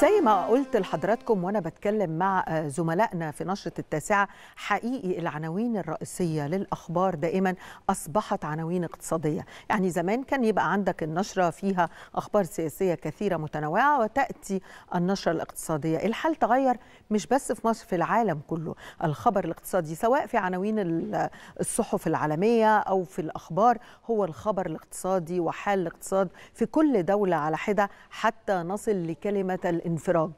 زي ما قلت لحضراتكم وانا بتكلم مع آه، زملائنا في نشره التاسعه حقيقي العناوين الرئيسيه للاخبار دائما اصبحت عناوين اقتصاديه، يعني زمان كان يبقى عندك النشره فيها اخبار سياسيه كثيره متنوعه وتاتي النشره الاقتصاديه، الحال تغير مش بس في مصر في العالم كله، الخبر الاقتصادي سواء في عناوين الصحف العالميه او في الاخبار هو الخبر الاقتصادي وحال الاقتصاد في كل دوله على حده حتى نصل لكلمه الانفراج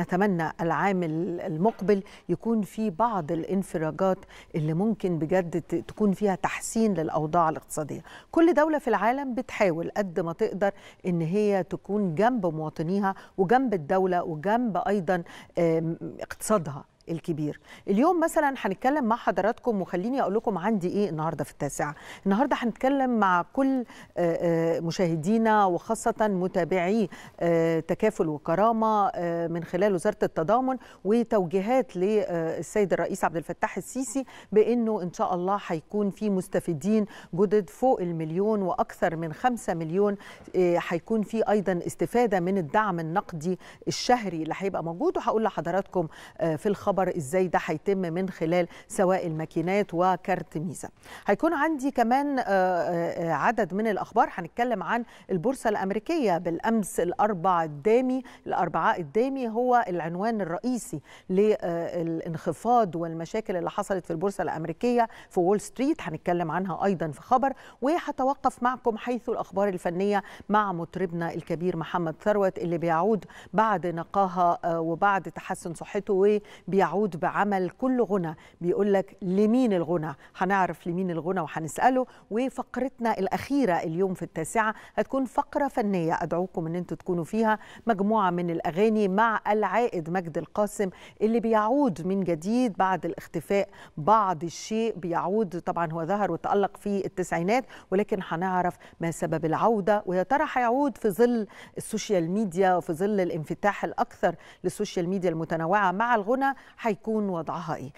نتمنى العام المقبل يكون في بعض الانفراجات اللي ممكن بجد تكون فيها تحسين للاوضاع الاقتصاديه كل دوله في العالم بتحاول قد ما تقدر ان هي تكون جنب مواطنيها وجنب الدوله وجنب ايضا اقتصادها الكبير اليوم مثلا هنتكلم مع حضراتكم وخليني اقول لكم عندي ايه النهارده في التاسعه النهارده هنتكلم مع كل آه، آه، مشاهدينا وخاصه متابعي آه، تكافل وكرامه من خلال وزاره التضامن وتوجيهات للسيد الرئيس عبد الفتاح السيسي بانه ان شاء الله هيكون في مستفيدين جدد فوق المليون واكثر من 5 مليون هيكون في ايضا استفاده من الدعم النقدي الشهري اللي هيبقى موجود وهقول لحضراتكم في الخبر الخبر ازاي ده هيتم من خلال سواء الماكينات وكارت ميزه هيكون عندي كمان آه، آه، آه، عدد من الاخبار هنتكلم عن البورصه الامريكيه بالامس الاربع الدامي الاربعاء الدامي هو العنوان الرئيسي للانخفاض والمشاكل اللي حصلت في البورصه الامريكيه في وول ستريت هنتكلم عنها ايضا في خبر وهتوقف معكم حيث الاخبار الفنيه مع مطربنا الكبير محمد ثروت اللي بيعود بعد نقاهه وبعد تحسن صحته وبيعود يعود بعمل كل غنى بيقول لك لمين الغنى هنعرف لمين الغنى وهنساله وفقرتنا الاخيره اليوم في التاسعه هتكون فقره فنيه ادعوكم ان انتم تكونوا فيها مجموعه من الاغاني مع العائد مجد القاسم اللي بيعود من جديد بعد الاختفاء بعض الشيء بيعود طبعا هو ظهر وتالق في التسعينات ولكن هنعرف ما سبب العوده ويا ترى هيعود في ظل السوشيال ميديا وفي ظل الانفتاح الاكثر للسوشيال ميديا المتنوعه مع الغنى هيكون وضعها ايه